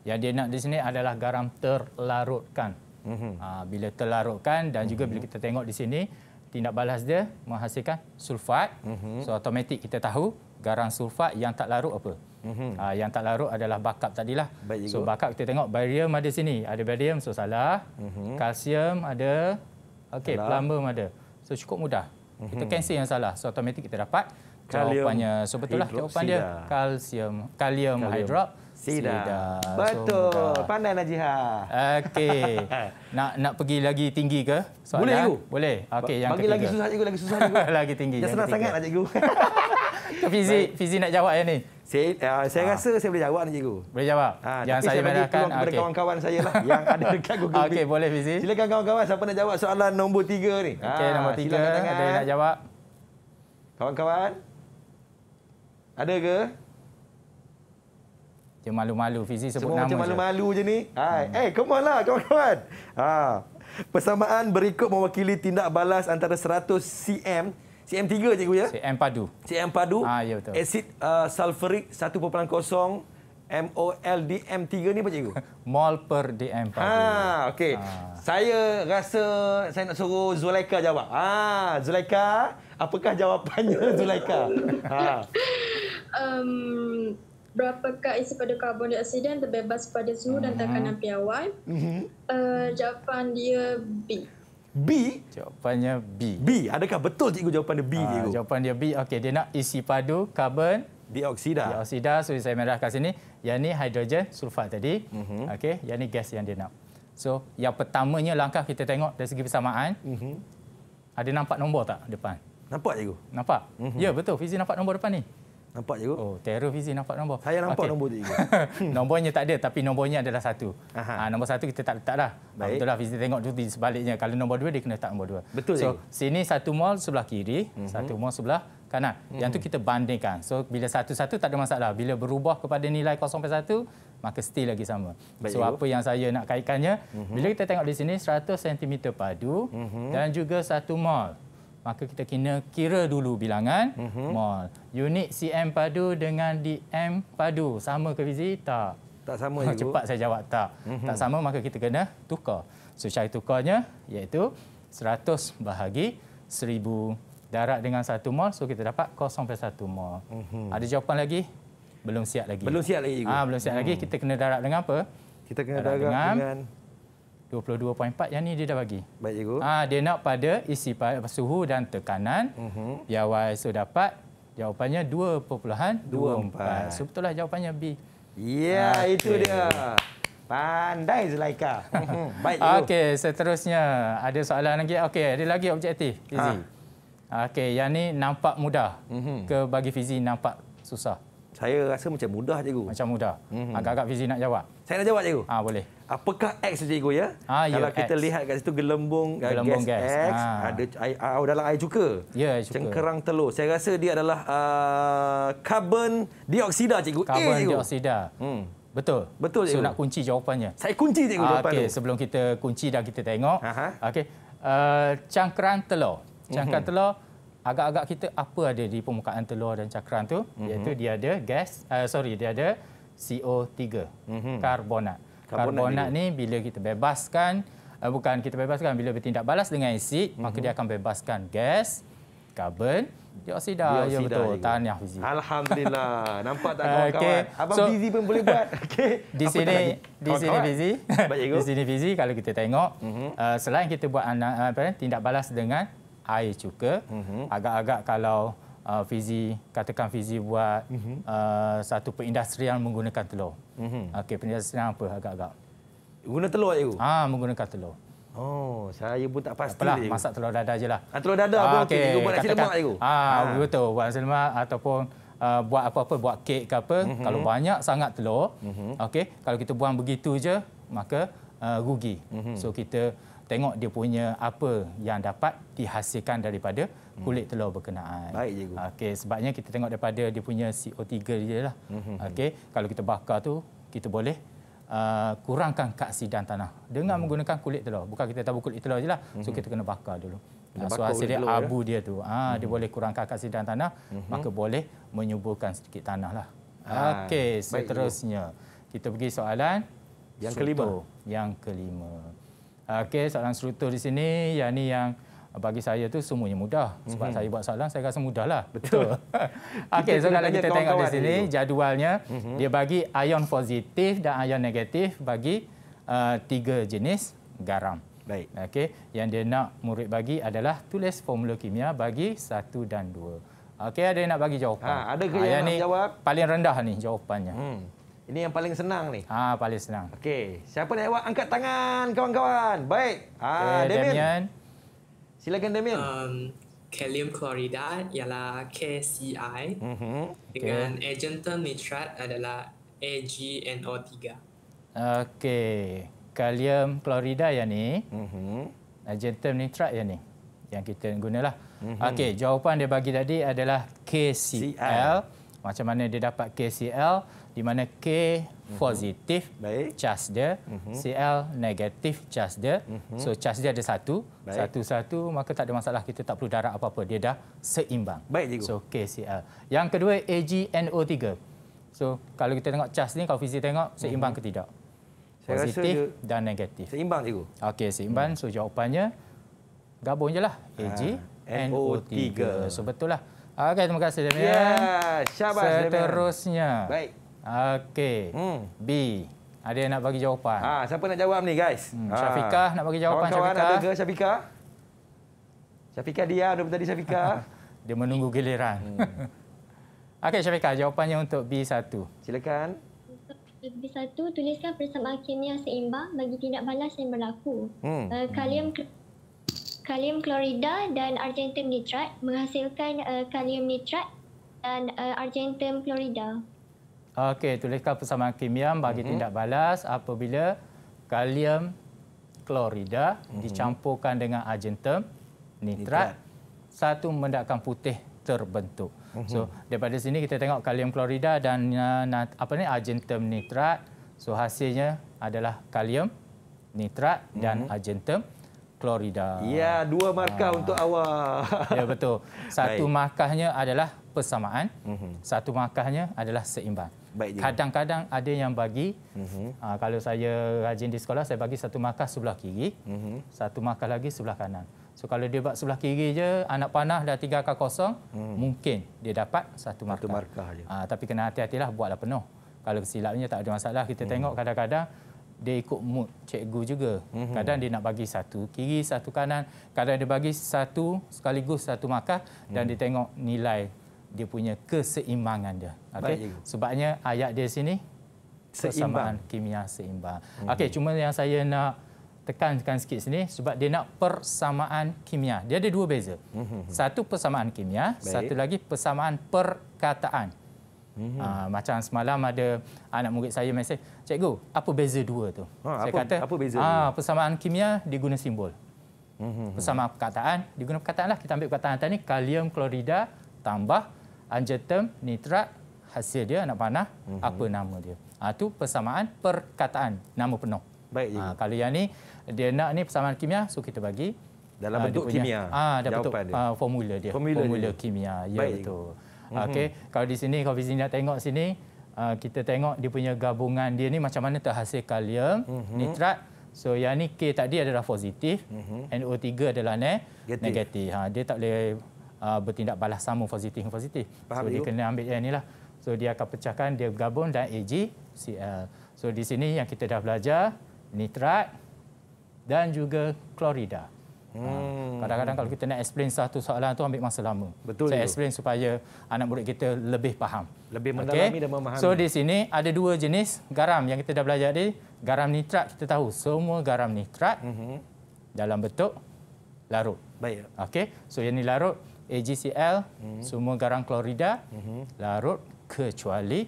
Yang dia nak di sini adalah garam terlarutkan. Mm -hmm. Bila terlarutkan dan juga mm -hmm. bila mhm. kita tengok di sini, tindak balas dia menghasilkan sulfat. Mm -hmm. So, otomatik kita tahu garam sulfat yang tak larut apa. Mm -hmm. Yang tak larut adalah bakap tadilah. Baik so, juga. bakap kita tengok barium ada di sini. Ada barium, so salah. Mm -hmm. Kalsium ada. Okey, plumbum ada. So, cukup mudah. Mm -hmm. Kita mhm. cancel yang salah. So, otomatik kita dapat kalium jawapannya. So betul lah jawapan dia. Kalsium, kalium, kalium. hidrop. Sida. Sida. Betul. So, Pandai Najiha. Okey. [LAUGHS] Nak nak pergi lagi tinggi ke? Soalan? Boleh cikgu. Boleh. Okey, yang Bagi ketiga. lagi susah cikgu, lagi susah cikgu. [LAUGHS] lagi tinggi. Dia senang sangat lah cikgu. Ke [LAUGHS] fizik, fizik nak jawab yang ni. Saya, uh, saya ah. rasa saya boleh jawab ni cikgu. Boleh jawab. Ha, ah, yang saya menakan. Tapi saya okay. kawan-kawan saya lah yang ada dekat Google. Okey, boleh fizik. Silakan kawan-kawan siapa nak jawab soalan nombor tiga ni. Okey, ah, nombor tiga. Ada yang nak jawab? Kawan-kawan. Ada ke? Cuma malu-malu Fizi sebut Cuma nama macam malu-malu je. ni. Hmm. Hai, hmm. eh hey, come on lah, kawan-kawan. Ha. Persamaan berikut mewakili tindak balas antara 100 cm CM3 cikgu ya? CM Padu. CM Padu. Ah ya betul. Asid uh, sulfuric 1.0 MOLDM3 ni apa cikgu? [LAUGHS] Mall per DM. Ha, okey. Ha. Saya rasa saya nak suruh Zulaika jawab. Ha, Zulaika, apakah jawapannya [LAUGHS] Zulaika? Ha. Um, berapakah isi pada karbon dioksida yang terbebas pada suhu uh-huh. dan mhm. tekanan piawai? Uh-huh. Uh, jawapan dia B. B? Jawapannya B. B. Adakah betul cikgu jawapan dia B? Ha, cikgu? Jawapan dia B. Okey, dia nak isi padu karbon dioksida. Dioksida sudah saya merah kat sini, yang ni hidrogen sulfat tadi. Mm-hmm. Okey, yang ni gas yang dia nak. So, yang pertamanya langkah kita tengok dari segi persamaan. Mm-hmm. Ada nampak nombor tak depan? Nampak cikgu. Nampak? Mm-hmm. Ya, betul. Fizi nampak nombor depan ni. Nampak cikgu. Oh, terror fizi nampak nombor. Saya nampak okay. nombor cikgu. [LAUGHS] nombornya tak ada tapi nombornya adalah satu. Ah, ha, nombor satu kita tak letak dah. Baik. Ha, betul lah fizi tengok dulu di sebaliknya. Kalau nombor dua, dia kena letak nombor dua. Betul so, cikgu. So, sini satu mol sebelah kiri, mm-hmm. satu mol sebelah kanan. Yang tu hmm. kita bandingkan. So bila satu-satu tak ada masalah. Bila berubah kepada nilai 0.1 maka still lagi sama. Baik so ibu. apa yang saya nak kaitkannya, uh hmm. -huh. bila kita tengok di sini 100 cm padu uh hmm. -huh. dan juga 1 mol, maka kita kena kira dulu bilangan uh -huh. mol. Unit cm padu dengan dm padu sama ke fizik? Tak. Tak sama [LAUGHS] ibu. Cepat saya jawab tak. Uh -huh. Tak sama maka kita kena tukar. So cara tukarnya iaitu 100 bahagi 1000 darat dengan satu mol so kita dapat 0.1 mol. Mm -hmm. Ada jawapan lagi? Belum siap lagi. Belum siap lagi. Ah belum siap hmm. lagi kita kena darat dengan apa? Kita kena darat, darat dengan, dengan... 22.4 yang ni dia dah bagi. Baik cikgu. Ah dia nak pada isi pada suhu dan tekanan. Mhm. Mm Biar so dapat jawapannya 2.24. So betul lah jawapannya B. Ya yeah, okay. itu dia. Pandai Zulaika. Mhm. Baik cikgu. Okey, seterusnya ada soalan lagi. Okey, ada lagi objektif. Easy. Ha. Okey, yang ni nampak mudah. Mm-hmm. Ke bagi fizik nampak susah. Saya rasa macam mudah cikgu. Macam mudah. Mm-hmm. Agak-agak fizik nak jawab. Saya nak jawab cikgu. Ah ha, boleh. Apakah X cikgu ya? Ha, ya Kalau kita X. lihat kat situ gelembung, gelembung gas, gas ah. X ha. ada air, ah, oh, dalam air cuka. Ya, air cuka. Cengkerang telur. Saya rasa dia adalah karbon uh, dioksida cikgu. Karbon eh, dioksida. Hmm. Betul. Betul cikgu. So, nak kunci jawapannya. Saya kunci cikgu jawapan okay, tu. sebelum kita kunci dan kita tengok. Okay, Uh, cangkerang telur. Cangkerang mm-hmm. telur agak-agak kita apa ada di permukaan telur dan cakram tu mm-hmm. iaitu dia ada gas uh, sorry dia ada CO3 mm-hmm. karbonat. karbonat karbonat ni juga. bila kita bebaskan uh, bukan kita bebaskan bila bertindak balas dengan asid mm-hmm. maka mhm. dia akan bebaskan gas karbon dioksida, dioksida ya betul juga. tahniah fizik alhamdulillah [LAUGHS] nampak tak kawan-kawan okay. abang so, busy pun boleh buat [LAUGHS] okey di sini di sini busy di sini busy kalau kita tengok mm-hmm. uh, selain kita buat uh, apa tindak balas dengan air cuka. Uh-huh. Agak-agak kalau uh, Fizi katakan Fizi buat uh-huh. uh, satu perindustrian menggunakan telur. Uh-huh. Okey, perindustrian apa agak-agak? Guna telur cikgu? Ah, ha, menggunakan telur. Oh, saya pun tak pasti. Apalah, masak telur dadar je lah. Ah, telur dadar ha, apa? Ah, okay. Okay. Buat nasi lemak cikgu? Ha, ha. Betul, buat nasi lemak ataupun uh, buat apa-apa, buat kek ke apa. Mm-hmm. Kalau banyak sangat telur, mm-hmm. okay. kalau kita buang begitu je, maka uh, rugi. Mm-hmm. So, kita tengok dia punya apa yang dapat dihasilkan daripada hmm. kulit telur berkenaan. Baik cikgu. Okey sebabnya kita tengok daripada dia punya CO3 dia lah. Hmm, hmm, okey kalau kita bakar tu kita boleh Uh, kurangkan kaksidan tanah dengan hmm. menggunakan kulit telur bukan kita tabur kulit telur ajalah so kita kena bakar dulu kena ah, bakar so hasil dia abu dia tu ha, hmm. dia boleh kurangkan kaksidan tanah hmm. maka boleh menyuburkan sedikit tanah lah ha. okey seterusnya so kita pergi soalan yang kelima yang kelima Ah, okey, soalan struktur di sini yang ni yang bagi saya tu semuanya mudah. Sebab mm-hmm. saya buat soalan, saya rasa mudahlah. Betul. [LAUGHS] Okey, so kalau kita tengok di sini, dulu. jadualnya, mm-hmm. dia bagi ion positif dan ion negatif bagi uh, tiga jenis garam. Baik. Okey, yang dia nak murid bagi adalah tulis formula kimia bagi satu dan dua. Okey, ada yang nak bagi jawapan? Ha, ada ke ah, yang, yang nak jawab? Paling rendah ni jawapannya. Hmm. Ini yang paling senang ni. Ah, paling senang. Okey, siapa nak buat angkat tangan kawan-kawan? Baik. Ah, okay, Damien. Damien. Silakan Damien. Um, kalium klorida ialah KCI. Mhm. Uh-huh. Dengan Argentum nitrat adalah AgNO3. Okey, kalium klorida yang ni. Mhm. Uh-huh. Argentum nitrat yang ni yang kita gunalah. Uh-huh. Okey, jawapan dia bagi tadi adalah KCL. Macam mana dia dapat KCL? di mana K positif mhm. Baik. charge dia, mhm. Cl negatif charge dia. Mhm. So charge dia ada satu, satu-satu maka tak ada masalah kita tak perlu darah apa-apa. Dia dah seimbang. Baik, cikgu. So KCl. Yang kedua AgNO3. So kalau kita tengok charge ni, kalau fizik tengok seimbang uh -huh. ke tidak? Positif dia... dan negatif. Seimbang, cikgu. Okey, seimbang. So jawapannya gabung je lah AgNO3. Ah, so betul lah. Okey, terima kasih, Damian. Ya, syabas, Damian. Seterusnya. Baik. Okey. Hmm. B. Ada yang nak bagi jawapan. Ha, siapa nak jawab ni guys? Hmm. Ah. Syafiqah ha. nak bagi jawapan Kawan -kawan Syafiqah. Ada ke Syafiqah? Syafiqah dia ada tadi Syafiqah. [LAUGHS] dia menunggu giliran. Hmm. [LAUGHS] Okey Syafiqah jawapannya untuk B1. Silakan. B1 tuliskan persamaan kimia seimbang bagi tindak balas yang berlaku. Hmm. Uh, kalium kalium klorida dan argentum nitrat menghasilkan uh, kalium nitrat dan uh, argentum klorida. Okey, tuliskan persamaan kimia bagi mm -hmm. tindak balas apabila kalium klorida mm -hmm. dicampurkan dengan argentum nitrat, satu mendakan putih terbentuk. Mm -hmm. So, daripada sini kita tengok kalium klorida dan uh, apa ni argentum nitrat. So, hasilnya adalah kalium nitrat mm -hmm. dan mhm. argentum klorida. Ya, dua markah ha. untuk awak. Ya betul. [LAUGHS] Satu Baik. markahnya adalah persamaan. Mm -hmm. Satu markahnya adalah seimbang. Kadang-kadang ada yang bagi. Uh-huh. Uh, kalau saya rajin di sekolah, saya bagi satu markah sebelah kiri, uh-huh. satu markah lagi sebelah kanan. So kalau dia buat sebelah kiri je, anak panah dah tiga akar kosong, uh-huh. mungkin dia dapat satu markah. Satu markah Uh, tapi kena hati-hatilah buatlah penuh. Kalau silapnya tak ada masalah, kita uh-huh. tengok kadang-kadang dia ikut mood cikgu juga. Kadang dia nak bagi satu kiri, satu kanan. Kadang dia bagi satu sekaligus satu markah dan hmm. dia tengok nilai dia punya keseimbangan dia. Okey. Sebabnya ayat dia sini seimbang kimia seimbang. Hmm. Okey, cuma yang saya nak tekankan sikit sini sebab dia nak persamaan kimia. Dia ada dua beza. Hmm. Satu persamaan kimia, Baik. satu lagi persamaan perkataan. Hmm. Aa, ah, macam semalam ada anak murid saya mesej, "Cikgu, apa beza dua tu?" Ha, saya apa, kata, "Apa beza?" Ah, persamaan kimia diguna simbol. Hmm, hmm, hmm. Persamaan perkataan diguna perkataan lah. Kita ambil perkataan tadi, kalium klorida tambah angiotem, nitrat, hasil dia anak panah, mm-hmm. apa nama dia. Ha, persamaan perkataan, nama penuh. Baik. Ha, kalau yang ni dia nak ni persamaan kimia, so kita bagi. Dalam ah, bentuk punya, kimia. Ah, ha, dapat bentuk dia. formula dia. Formula, formula dia. kimia. Ya, Baik. betul. Mm-hmm. Okey, kalau di sini, kalau di sini nak tengok sini, kita tengok dia punya gabungan dia ni macam mana terhasil kalium, mm-hmm. nitrat, So yang ni K tadi adalah positif, mm-hmm. NO3 adalah ne- negatif. Ha, dia tak boleh uh, bertindak balas sama positif positif. Faham so dia kena ambil yang lah. So dia akan pecahkan dia gabung dan AG So di sini yang kita dah belajar nitrat dan juga klorida. Ah, hmm. Kadang-kadang kalau kita nak explain satu soalan tu ambil masa lama. Betul. Saya so, explain supaya anak murid kita lebih faham, lebih mendalami okay. dan memahami. So di sini ada dua jenis garam yang kita dah belajar tadi, garam nitrat kita tahu semua garam nitrat. Hmm. Dalam bentuk larut. Baik. Okay. So yang ni larut AgCl, hmm. semua garam klorida, hmm. larut kecuali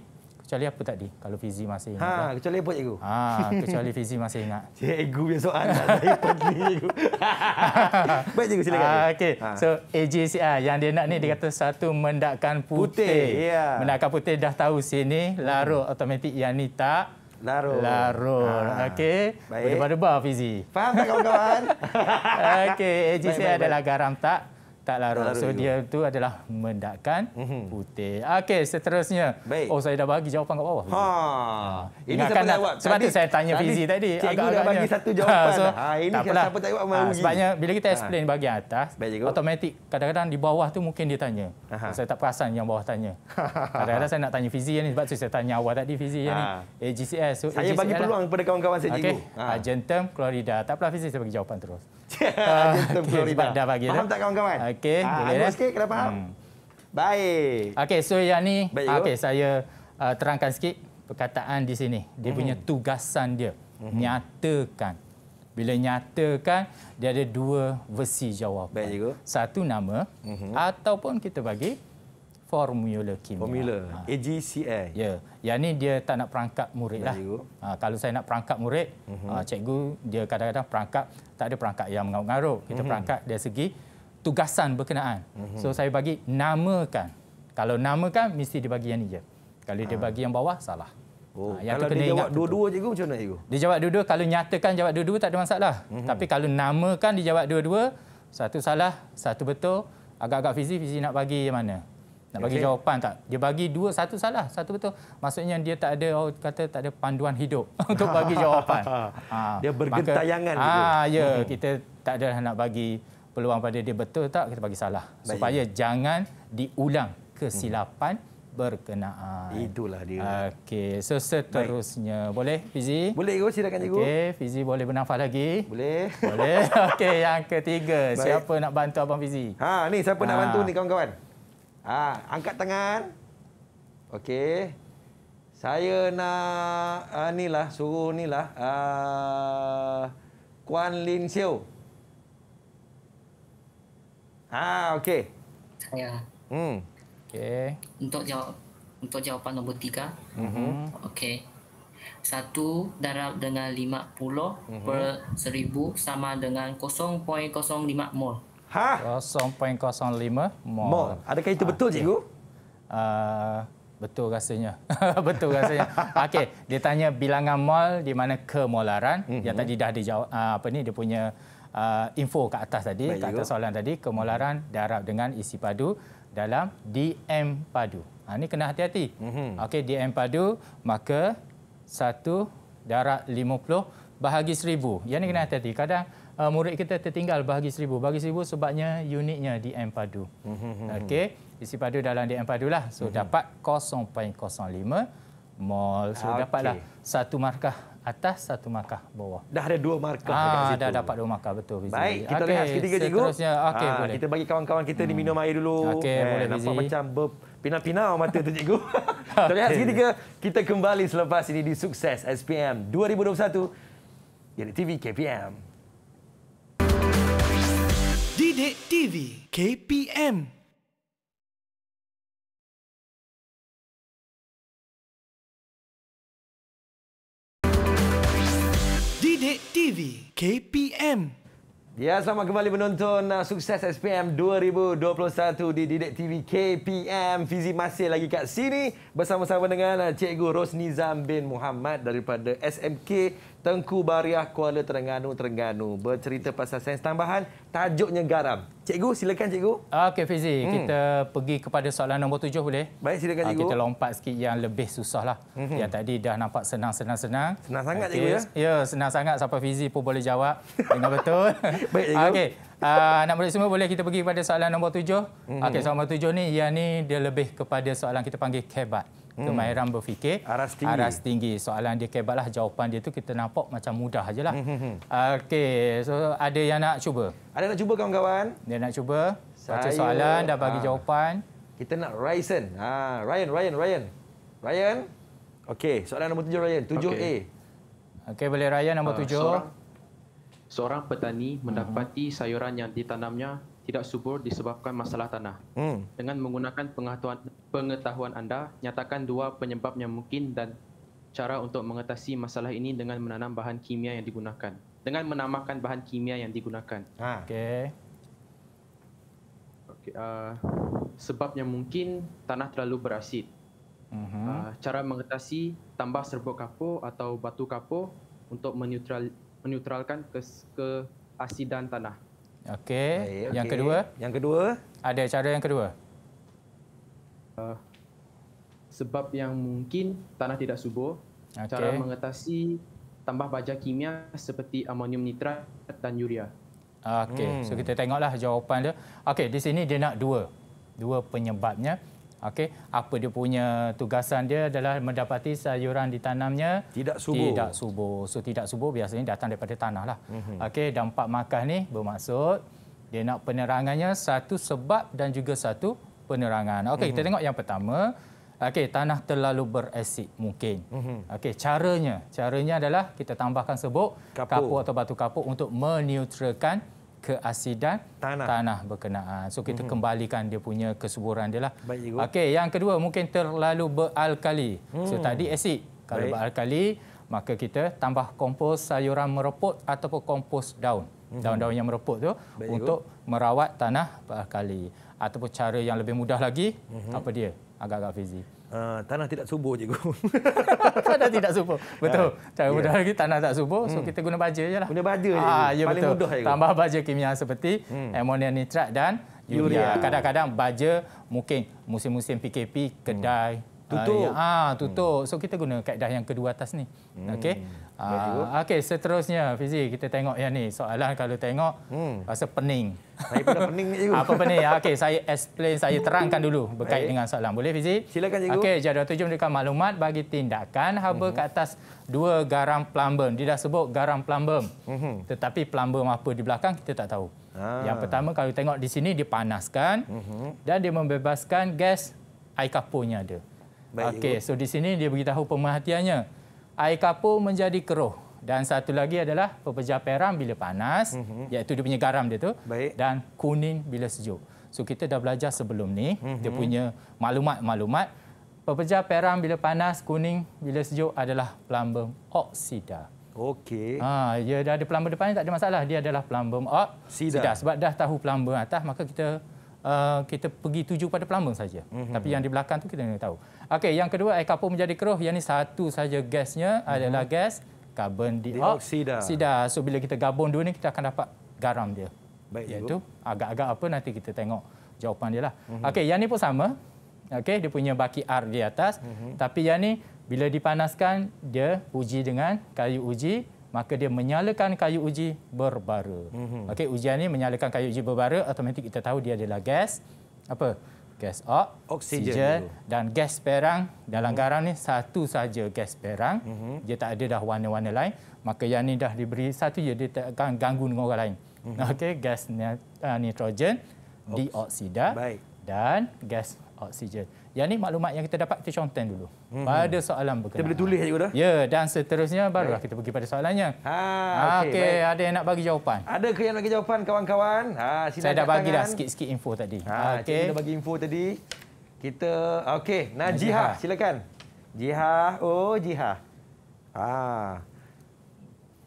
kecuali apa tadi? Kalau fizi masih ingat. Ha, lah. kecuali apa cikgu? Ha, kecuali fizi masih ingat. [LAUGHS] Cikgu punya soalan lah. saya pagi [LAUGHS] cikgu. [LAUGHS] Baik cikgu silakan. Ha, ah, okay. ha. So AgCl yang dia nak ni dia kata satu mendakan putih. putih yeah. Mendakan putih dah tahu sini larut hmm. automatik yang ni tak Larut. Larut. Ha. Okey. Berdebar-debar, Fizi. Faham tak, kawan-kawan? Okey. AGC adalah garam tak tak larut. larut so dia tu adalah mendakan mhm. putih. Okey, seterusnya. Baik. Oh, saya dah bagi jawapan kat bawah. Ha. Ha. Ini siapa nak, lah. jawab? Sebab tadi, saya tanya Fizi tadi. tadi cikgu dah bagi satu ha, jawapan. Ha, so, ha ini tak siapa tak jawab ha, Sebabnya bila kita ha. explain ha. bagi atas, automatik kadang-kadang di bawah tu mungkin dia tanya. Ha. Saya tak perasan yang bawah tanya. [LAUGHS] Kadang-kadang saya nak tanya Fizi ni sebab tu saya tanya awak tadi Fizi ha. ni. AGCS. So, saya bagi lah. peluang kepada kawan-kawan saya okay. cikgu. Ha. Argentum, Florida. Tak apalah Fizi saya bagi jawapan terus. Sistem [LAUGHS] ah, okay, Florida. Sebab dah bagi. Faham dah. Eh? tak kawan-kawan? Okey. Ah, eh? sikit, kena faham. Hmm. Baik. Okey, so yang ni, ah, okey, saya uh, terangkan sikit perkataan di sini. Dia punya mm -hmm. tugasan dia. Mm -hmm. Nyatakan. Bila nyatakan, dia ada dua versi jawapan. Baik, Satu nama mm -hmm. ataupun kita bagi formula kimia. Formula. Ha. AGCA. Ya. Yang ni dia tak nak perangkap murid lah. Ha, kalau saya nak perangkap murid, uh-huh. cikgu dia kadang-kadang perangkap, tak ada perangkap yang mengaruh-ngaruh. Kita uh-huh. perangkap dari segi tugasan berkenaan. Uh-huh. So saya bagi namakan. Kalau namakan, mesti dia bagi yang ni je. Kalau dia ah. bagi yang bawah, salah. Oh. Ha, yang kalau tu kena dia jawab dua-dua cikgu, macam mana cikgu? Dia jawab dua-dua. Kalau nyatakan jawab dua-dua, tak ada masalah. Uh-huh. Tapi kalau namakan, dia jawab dua-dua. Satu salah, satu betul. Agak-agak fizik, fizik nak bagi yang mana. Nak bagi okay. jawapan tak? Dia bagi dua, satu salah, satu betul. Maksudnya dia tak ada, oh, kata tak ada panduan hidup [LAUGHS] untuk bagi [LAUGHS] jawapan. ha. Ah, dia bergentayangan. Maka, ah, ya, hmm. kita tak ada lah nak bagi peluang pada dia betul tak, kita bagi salah. Baik. Supaya jangan diulang kesilapan hmm berkenaan. Itulah dia. Okey, so seterusnya. Baik. Boleh, Fizi? Boleh, Igu. Silakan, Igu. Okey, Fizi boleh bernafas lagi. Boleh. Boleh. [LAUGHS] Okey, yang ketiga. Baik. Siapa nak bantu Abang Fizi? Ha, ni siapa ha. nak ah. bantu ni, kawan-kawan? Ha, angkat tangan. Okey. Saya nak uh, ha, ni lah, suruh ni lah. Uh, ha, Kuan Lin Siu. Ha, okey. Saya. Hmm. Okey. Untuk jawab untuk jawapan nombor tiga. Mm -hmm. Okey. Satu darab dengan lima puluh mm -hmm. per seribu sama dengan kosong kosong lima mol. Ha? 0.05 mol. Adakah itu ah, betul, okay. cikgu? Uh, betul rasanya. [LAUGHS] betul rasanya. Okey, dia tanya bilangan mol di mana kemolaran. Mm -hmm. Yang tadi dah dijawab, uh, apa ni, dia punya uh, info ke atas tadi, Baik atas soalan tadi. Kemolaran darab dengan isi padu dalam DM padu. Ha, ini kena hati-hati. Mm -hmm. Okey, DM padu, maka 1 darab 50 bahagi 1000. Yang ini kena hati-hati. kadang uh, murid kita tertinggal bahagi seribu. Bahagi seribu sebabnya unitnya di Empadu. Mm-hmm. Okey, isi padu dalam di Empadu lah. So mm-hmm. dapat 0.05 mol. So dapatlah okay. satu markah atas satu markah bawah. Dah ada dua markah ah, dekat situ. dah dapat dua markah betul. Busy. Baik, kita okay, lihat seketika cikgu. Seterusnya, okey ah, boleh. Kita bagi kawan-kawan kita hmm. ni minum air dulu. Okey, eh, boleh. Nampak busy. macam ber pinau-pinau mata tu cikgu. [LAUGHS] kita lihat seketika kita kembali selepas ini di Sukses SPM 2021 yang TV KPM. Didik TV KPM Didik TV KPM Ya, selamat kembali menonton uh, Sukses SPM 2021 di Didik TV KPM. Fizi masih lagi kat sini bersama-sama dengan uh, Cikgu Rosnizam bin Muhammad daripada SMK Tengku Bariah Kuala Terengganu Terengganu bercerita pasal sains tambahan tajuknya garam. Cikgu silakan cikgu. Okey Fizi hmm. kita pergi kepada soalan nombor tujuh boleh? Baik silakan ah, cikgu. Kita lompat sikit yang lebih susahlah. Hmm. Yang tadi dah nampak senang-senang senang. Senang sangat okay. cikgu ya. Ya senang sangat siapa Fizi pun boleh jawab. Dengar betul. [LAUGHS] Baik cikgu. Okey. Uh, nak boleh semua boleh kita pergi kepada soalan nombor tujuh. Hmm. Okey soalan nombor tujuh ni yang ni dia lebih kepada soalan kita panggil kebat. Hmm. kemahiran hmm. berfikir aras tinggi. aras tinggi soalan dia kebatlah jawapan dia tu kita nampak macam mudah ajalah hmm. hmm, hmm. okey so ada yang nak cuba ada nak cuba kawan-kawan dia nak cuba baca soalan dah bagi ha. jawapan kita nak Ryan ha ah, Ryan Ryan Ryan Ryan okey soalan nombor 7 Ryan 7A okey okay, boleh Ryan nombor 7 ah, uh, seorang, seorang petani mendapati sayuran yang ditanamnya tidak subur disebabkan masalah tanah. Hmm. Dengan menggunakan pengetahuan, pengetahuan anda, nyatakan dua penyebab yang mungkin dan cara untuk mengatasi masalah ini dengan menanam bahan kimia yang digunakan. Dengan menamakan bahan kimia yang digunakan. Ha. Okay. Okay. Uh, ah, sebab yang mungkin tanah terlalu berasid. Mm-hmm. Uh, cara mengatasi tambah serbuk kapur atau batu kapur untuk menutral, menutralkan kes, keasidan tanah. Okey. Okay. Yang kedua? Yang kedua? Ada cara yang kedua? Uh, sebab yang mungkin tanah tidak subur. Okay. Cara mengatasi tambah baja kimia seperti amonium nitrat dan urea. Okey. Hmm. So kita tengoklah jawapan dia. Okey, di sini dia nak dua. Dua penyebabnya. Okey, apa dia punya tugasan dia adalah mendapati sayuran ditanamnya tidak subur. Tidak subur. So tidak subur biasanya datang daripada tanahlah. Mm-hmm. Okey, dan empat makah ni bermaksud dia nak penerangannya satu sebab dan juga satu penerangan. Okey, mm-hmm. kita mhm. tengok yang pertama. Okey, tanah terlalu berasid mungkin. Mm-hmm. Okey, caranya, caranya adalah kita tambahkan sebut kapur. kapur atau batu kapur untuk menetralkan keasidan tanah. tanah berkenaan. So kita mhm. kembalikan dia punya kesuburan dia lah. Okey, yang kedua mungkin terlalu beralkali. Hmm. So tadi asid. Kalau Baik. beralkali, maka kita tambah kompos sayuran mereput ataupun kompos daun. Mhm. Daun-daun yang mereput tu Baik untuk ikut. merawat tanah beralkali. Ataupun cara yang lebih mudah lagi, hmm. apa dia? Agak-agak fizik. Ah, tanah tidak subur cikgu. [LAUGHS] tanah tidak subur. Ah, betul. Cara ya. mudah yeah. lagi tanah tak subur, so hmm. kita guna baja je lah. Guna baja ha, je. Ah, ya, paling betul. mudah. Cikgu. Tambah baja kimia seperti hmm. ammonia nitrat dan urea. urea. Kadang-kadang baja mungkin musim-musim PKP, kedai. Hmm. Tutup. Uh, ya, ha, tutup. Hmm. So kita guna kaedah yang kedua atas ni. Hmm. Okey. Uh, Okey, seterusnya Fizi, kita tengok yang ni. Soalan kalau tengok, hmm. rasa pening. Saya pun dah pening ni [LAUGHS] ah, Apa pening? Ah, okey, saya explain, saya terangkan dulu berkait Baik. dengan soalan. Boleh Fizi? Silakan cikgu. Okey, jadual tujuh memberikan maklumat bagi tindakan haba hmm. ke atas dua garam plumber. Dia dah sebut garam plumber. Hmm. Tetapi plumber apa di belakang, kita tak tahu. Ha. Yang pertama, kalau tengok di sini, dia panaskan. Hmm. Dan dia membebaskan gas air kapurnya ada. Okey, so di sini dia beritahu pemerhatiannya air kapur menjadi keruh dan satu lagi adalah pepejal peram bila panas mm -hmm. iaitu dia punya garam dia tu Baik. dan kuning bila sejuk. So kita dah belajar sebelum ni mm -hmm. dia punya maklumat-maklumat pepejal peram bila panas, kuning bila sejuk adalah pelambung oksida. Okey. Ha, dia dah ada pelambung depan tak ada masalah dia adalah pelambung oksida. Sida. Sebab dah tahu pelambung atas maka kita uh, kita pergi tuju pada pelambung saja. Mm -hmm. Tapi yang di belakang tu kita kena tahu. Okey, yang kedua air kapur menjadi keruh, yang ini satu saja gasnya hmm. adalah gas karbon dioksida. Sida. So bila kita gabung dua ni kita akan dapat garam dia. Baik, itu agak-agak apa nanti kita tengok jawapan dia lah. Hmm. Okey, yang ini pun sama. Okey, dia punya baki R di atas. Hmm. Tapi yang ini bila dipanaskan dia uji dengan kayu uji maka dia menyalakan kayu uji berbara. Mm -hmm. Okey, ujian ini menyalakan kayu uji berbara, otomatik kita tahu dia adalah gas. Apa? gas ox, oksigen, oksigen dan gas perang dalam mm -hmm. garam ni satu saja gas perang. Mm -hmm. Dia tak ada dah warna-warna lain. Maka yang ni dah diberi satu je dia tak akan ganggu dengan orang lain. -hmm. [LAUGHS] Okey, gas ah, nitrogen, dioksida dan gas oksigen. Yang ni maklumat yang kita dapat kita conteng dulu. Hmm. Pada soalan berkenaan. Kita boleh tulis juga dah. Ya, dan seterusnya baru baik. kita pergi pada soalannya. Ha, okey. Okay, ada yang nak bagi jawapan? Ada ke yang nak bagi jawapan kawan-kawan? Ha, sini Saya dah bagi tangan. dah sikit-sikit info tadi. Ha, okey. Kita bagi info tadi. Kita okey, Najihah, Najiha. silakan. Jihah, oh Jihah. Ha.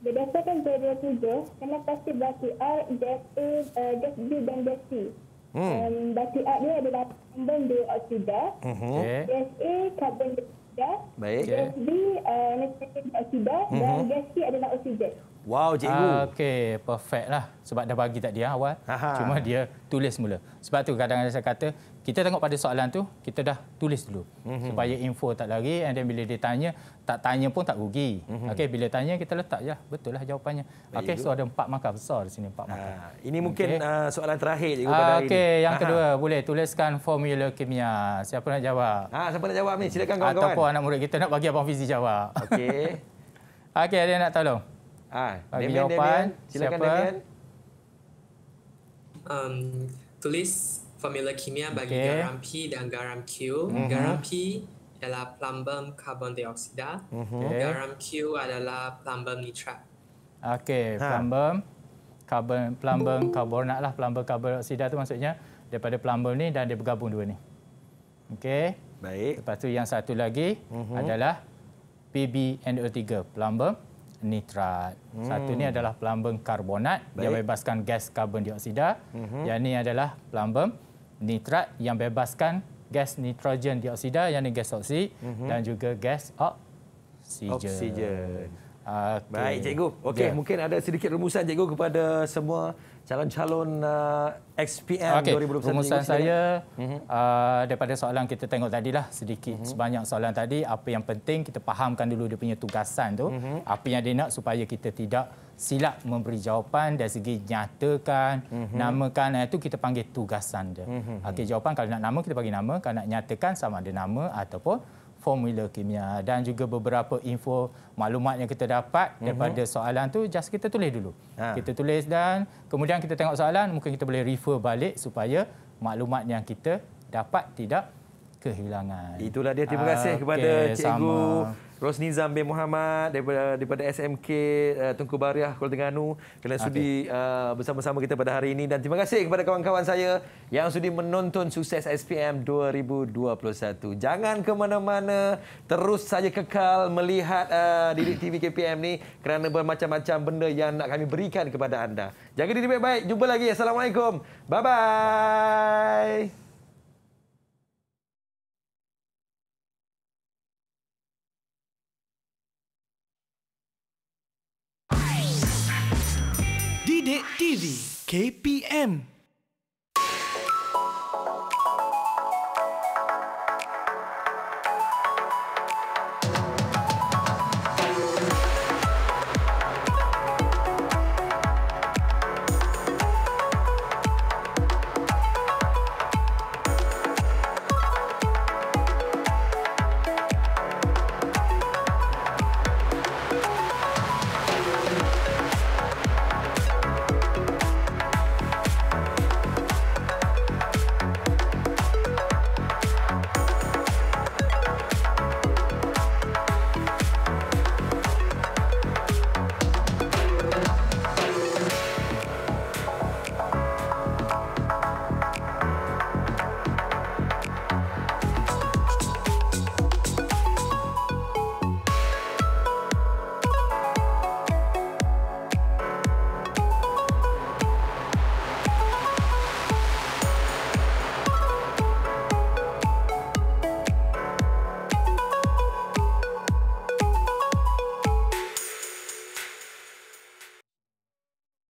Berdasarkan zodiak tujuh, kena pasti berarti R, gas A, eh, gas B dan gas C. Hmm. Um, batik art dia adalah karbon dioksida. uh Gas A, carbon dioksida. Baik. Gas B, eh, nitrogen dioksida. uh Dan mhm. gas C adalah oksigen. Wow, cikgu. Ah, okey, perfect lah. Sebab dah bagi tadi ah, awal. Aha. Cuma dia tulis mula. Sebab tu kadang-kadang saya kata, kita tengok pada soalan tu kita dah tulis dulu mm-hmm. supaya info tak lari and then bila dia tanya tak tanya pun tak rugi mm-hmm. okey bila tanya kita letak ya betul lah jawapannya okey so ada empat markah besar di sini empat ah, markah ha, ini mungkin okay. uh, ah, soalan terakhir cikgu pada hari okay, ini okey yang Aha. kedua boleh tuliskan formula kimia siapa nak jawab ah ha, siapa nak jawab ni silakan kawan-kawan ataupun anak murid kita nak bagi abang fizik jawab okey [LAUGHS] okey ada yang nak tolong ha, bagi Damien, jawapan Damien. silakan siapa? um, tulis formula kimia bagi okay. garam P dan garam Q. Uh-huh. Garam P ialah plumbum karbon dioksida. Uh-huh. Mhm. Okay. Garam Q adalah plumbum nitrat. Okey, ha. plumbum karbon plumbum karbonat lah plumbum karbon dioksida tu maksudnya daripada plumbum ni dan dia bergabung dua ni. Okey. Baik. Lepas tu yang satu lagi uh-huh. adalah PbNO3, plumbum nitrat. Hmm. Satu ni adalah plumbum karbonat Baik. yang bebaskan gas karbon dioksida. Uh-huh. Yang ni adalah plumbum nitrat yang bebaskan gas nitrogen dioksida yang ni gas oksigen mm-hmm. dan juga gas oksigen. oksigen. Okay. Baik cikgu. Okey, yeah. mungkin ada sedikit rumusan cikgu kepada semua calon-calon uh, XPM okay. 2021. Rumusan saya mhm. uh, daripada soalan kita tengok tadi lah sedikit mm-hmm. sebanyak soalan tadi apa yang penting kita fahamkan dulu dia punya tugasan tu. Mm-hmm. Apa yang dia nak supaya kita tidak silap memberi jawapan dari segi nyatakan mm-hmm. namakan itu eh, kita panggil tugasan dia. Mm-hmm. Okey jawapan kalau nak nama kita bagi nama kalau nak nyatakan sama ada nama ataupun formula kimia dan juga beberapa info maklumat yang kita dapat mm-hmm. daripada soalan tu just kita tulis dulu. Ha. Kita tulis dan kemudian kita tengok soalan mungkin kita boleh refer balik supaya maklumat yang kita dapat tidak kehilangan. Itulah dia terima ah, kasih uh, okay, kepada cikgu sama. Rosnizam bin Muhammad daripada, daripada SMK eh, Tengku Bariah Kuala Terengganu kerana okay. sudi uh, bersama-sama kita pada hari ini dan terima kasih kepada kawan-kawan saya yang sudi menonton sukses SPM 2021. Jangan ke mana-mana, terus saja kekal melihat uh, Didik TV KPM ni kerana bermacam-macam benda yang nak kami berikan kepada anda. Jaga diri baik-baik, jumpa lagi. Assalamualaikum. Bye-bye. bye bye Sidik TV KPM